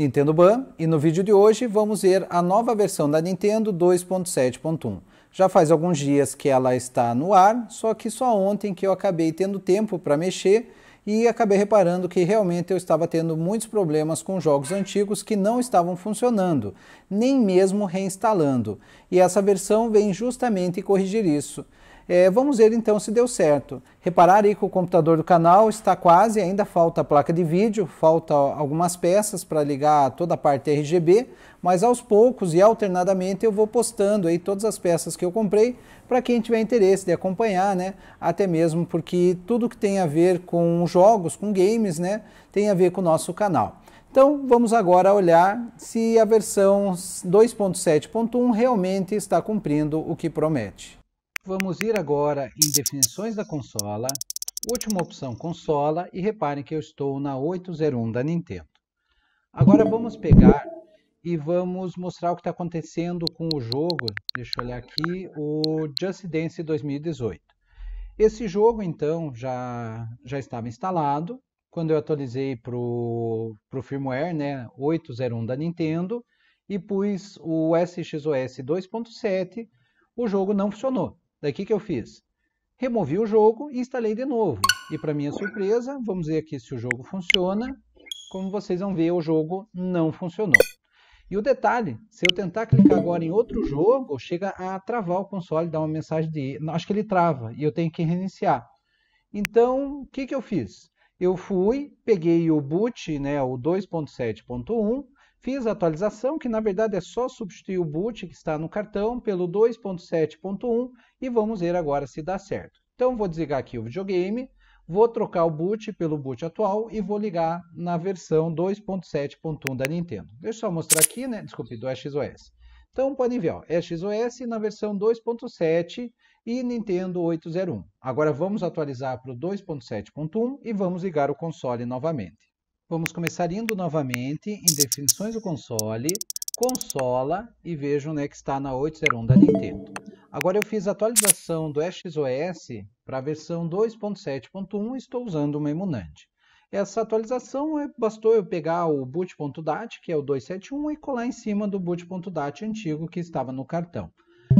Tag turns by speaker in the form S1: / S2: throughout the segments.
S1: Nintendo Ban e no vídeo de hoje vamos ver a nova versão da Nintendo 2.7.1. Já faz alguns dias que ela está no ar, só que só ontem que eu acabei tendo tempo para mexer e acabei reparando que realmente eu estava tendo muitos problemas com jogos antigos que não estavam funcionando, nem mesmo reinstalando. E essa versão vem justamente corrigir isso. É, vamos ver então se deu certo. Reparar aí que o computador do canal está quase, ainda falta a placa de vídeo, falta algumas peças para ligar toda a parte RGB, mas aos poucos e alternadamente eu vou postando aí todas as peças que eu comprei para quem tiver interesse de acompanhar, né? Até mesmo porque tudo que tem a ver com jogos, com games, né, tem a ver com o nosso canal. Então vamos agora olhar se a versão 2.7.1 realmente está cumprindo o que promete. Vamos ir agora em definições da consola, última opção consola e reparem que eu estou na 801 da Nintendo. Agora vamos pegar e vamos mostrar o que está acontecendo com o jogo, deixa eu olhar aqui, o Just Dance 2018. Esse jogo então já, já estava instalado, quando eu atualizei para o firmware né, 801 da Nintendo e pus o SXOS 2.7, o jogo não funcionou. Daí o que, que eu fiz? Removi o jogo e instalei de novo. E para minha surpresa, vamos ver aqui se o jogo funciona. Como vocês vão ver, o jogo não funcionou. E o detalhe, se eu tentar clicar agora em outro jogo, chega a travar o console, dá uma mensagem de... Acho que ele trava e eu tenho que reiniciar. Então, o que, que eu fiz? Eu fui, peguei o boot, né, o 2.7.1, Fiz a atualização, que na verdade é só substituir o boot que está no cartão pelo 2.7.1 e vamos ver agora se dá certo. Então vou desligar aqui o videogame, vou trocar o boot pelo boot atual e vou ligar na versão 2.7.1 da Nintendo. Deixa eu só mostrar aqui, né? Desculpe, do XOS. Então podem ver, ó, XOS na versão 2.7 e Nintendo 801. Agora vamos atualizar para o 2.7.1 e vamos ligar o console novamente. Vamos começar indo novamente em definições do console, consola e onde é que está na 801 da Nintendo. Agora eu fiz a atualização do XOS para a versão 2.7.1 e estou usando o Emunand. Essa atualização é, bastou eu pegar o boot.dat, que é o 271, e colar em cima do boot.dat antigo que estava no cartão.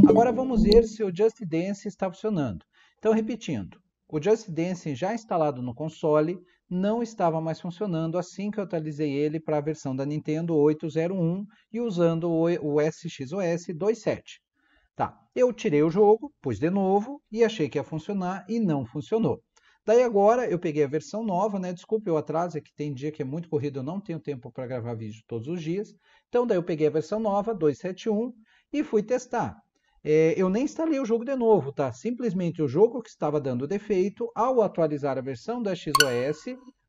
S1: Agora vamos ver se o Just Dance está funcionando. Então, repetindo, o Just Dance já instalado no console não estava mais funcionando assim que eu atualizei ele para a versão da Nintendo 801 e usando o SXOS 27. Tá, eu tirei o jogo, pus de novo e achei que ia funcionar e não funcionou. Daí agora eu peguei a versão nova, né? Desculpe o atraso, é que tem dia que é muito corrido, eu não tenho tempo para gravar vídeo todos os dias. Então daí eu peguei a versão nova, 271, e fui testar. É, eu nem instalei o jogo de novo, tá? Simplesmente o jogo que estava dando defeito, ao atualizar a versão da XOS,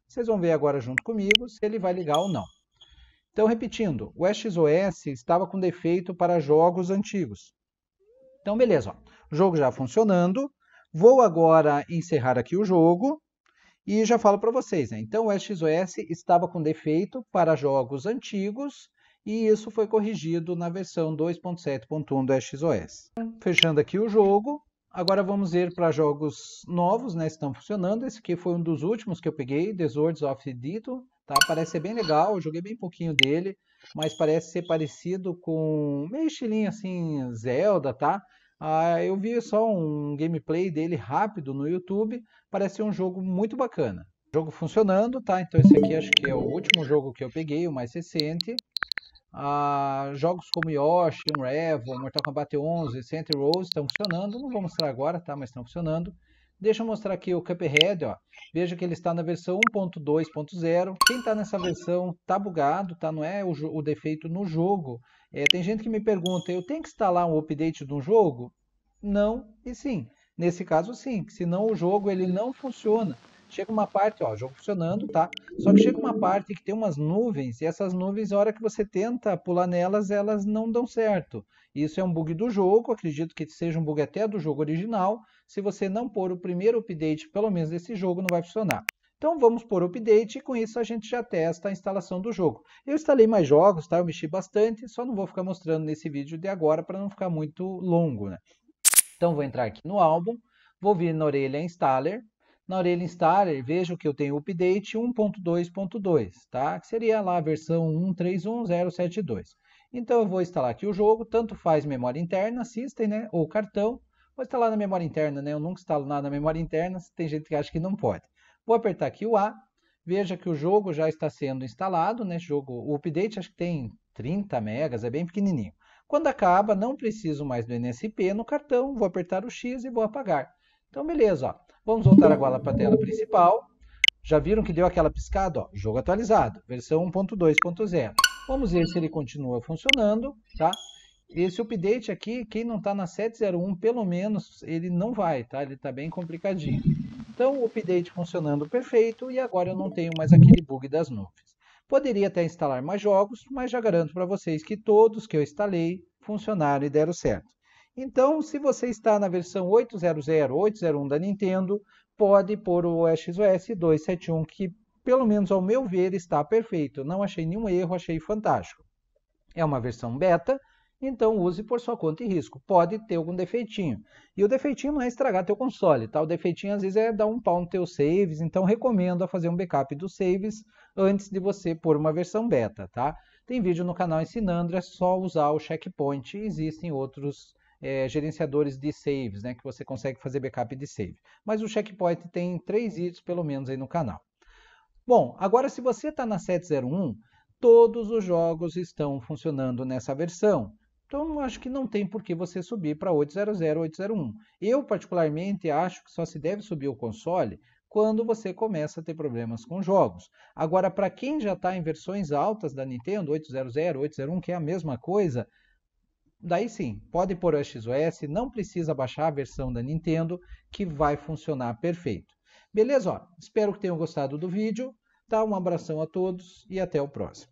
S1: vocês vão ver agora junto comigo se ele vai ligar ou não. Então, repetindo, o XOS estava com defeito para jogos antigos. Então, beleza, ó. o jogo já funcionando. Vou agora encerrar aqui o jogo e já falo para vocês. Né? Então, o XOS estava com defeito para jogos antigos e isso foi corrigido na versão 2.7.1 do XOS. Fechando aqui o jogo, agora vamos ir para jogos novos, né, estão funcionando. Esse aqui foi um dos últimos que eu peguei, Swords of Dito, tá? Parece ser bem legal, eu joguei bem pouquinho dele, mas parece ser parecido com meio estilinho assim Zelda, tá? Ah, eu vi só um gameplay dele rápido no YouTube, parece ser um jogo muito bacana. Jogo funcionando, tá? Então esse aqui acho que é o último jogo que eu peguei, o mais recente jogos como Yoshi, Unravel, Mortal Kombat 11, Saints Rose estão funcionando. Não vou mostrar agora, tá? Mas estão funcionando. Deixa eu mostrar aqui o Cuphead, ó. Veja que ele está na versão 1.2.0. Quem está nessa versão tá bugado, tá? Não é o, o defeito no jogo. É, tem gente que me pergunta, eu tenho que instalar um update de um jogo? Não e sim. Nesse caso, sim. Senão o jogo ele não funciona. Chega uma parte, ó, jogo funcionando, tá? Só que chega uma parte que tem umas nuvens, e essas nuvens, a hora que você tenta pular nelas, elas não dão certo. Isso é um bug do jogo, acredito que seja um bug até do jogo original. Se você não pôr o primeiro update, pelo menos desse jogo, não vai funcionar. Então vamos pôr update e com isso a gente já testa a instalação do jogo. Eu instalei mais jogos, tá? Eu mexi bastante, só não vou ficar mostrando nesse vídeo de agora para não ficar muito longo, né? Então vou entrar aqui no álbum, vou vir na orelha Installer, na orelha installer, vejo que eu tenho update 1.2.2, tá? Que seria lá a versão 1.3.1.0.7.2. Então eu vou instalar aqui o jogo, tanto faz memória interna, system, né, ou cartão. Vou instalar na memória interna, né? Eu nunca instalo nada na memória interna, tem gente que acha que não pode. Vou apertar aqui o A, veja que o jogo já está sendo instalado, né? Jogo, o update acho que tem 30 megas, é bem pequenininho. Quando acaba, não preciso mais do NSP no cartão, vou apertar o X e vou apagar. Então, beleza, ó. Vamos voltar agora para a tela principal. Já viram que deu aquela piscada? Ó, jogo atualizado, versão 1.2.0. Vamos ver se ele continua funcionando, tá? Esse update aqui, quem não está na 701, pelo menos ele não vai, tá? Ele está bem complicadinho. Então, o update funcionando perfeito e agora eu não tenho mais aquele bug das nuvens. Poderia até instalar mais jogos, mas já garanto para vocês que todos que eu instalei funcionaram e deram certo. Então, se você está na versão 800, 801 da Nintendo, pode pôr o XOS 271, que pelo menos ao meu ver está perfeito. Não achei nenhum erro, achei fantástico. É uma versão beta, então use por sua conta e risco. Pode ter algum defeitinho. E o defeitinho não é estragar teu console, tá? O defeitinho às vezes é dar um pau no teu saves, então recomendo a fazer um backup dos saves antes de você pôr uma versão beta, tá? Tem vídeo no canal ensinando, é só usar o checkpoint. Existem outros é, gerenciadores de saves, né, que você consegue fazer backup de save. Mas o Checkpoint tem três itens, pelo menos, aí no canal. Bom, agora se você está na 701, todos os jogos estão funcionando nessa versão. Então, acho que não tem por que você subir para 800, 801. Eu, particularmente, acho que só se deve subir o console quando você começa a ter problemas com jogos. Agora, para quem já está em versões altas da Nintendo, 800, 801, que é a mesma coisa, daí sim, pode pôr o XOS, não precisa baixar a versão da Nintendo, que vai funcionar perfeito. Beleza? Ó, espero que tenham gostado do vídeo. Tá? Um abração a todos e até o próximo.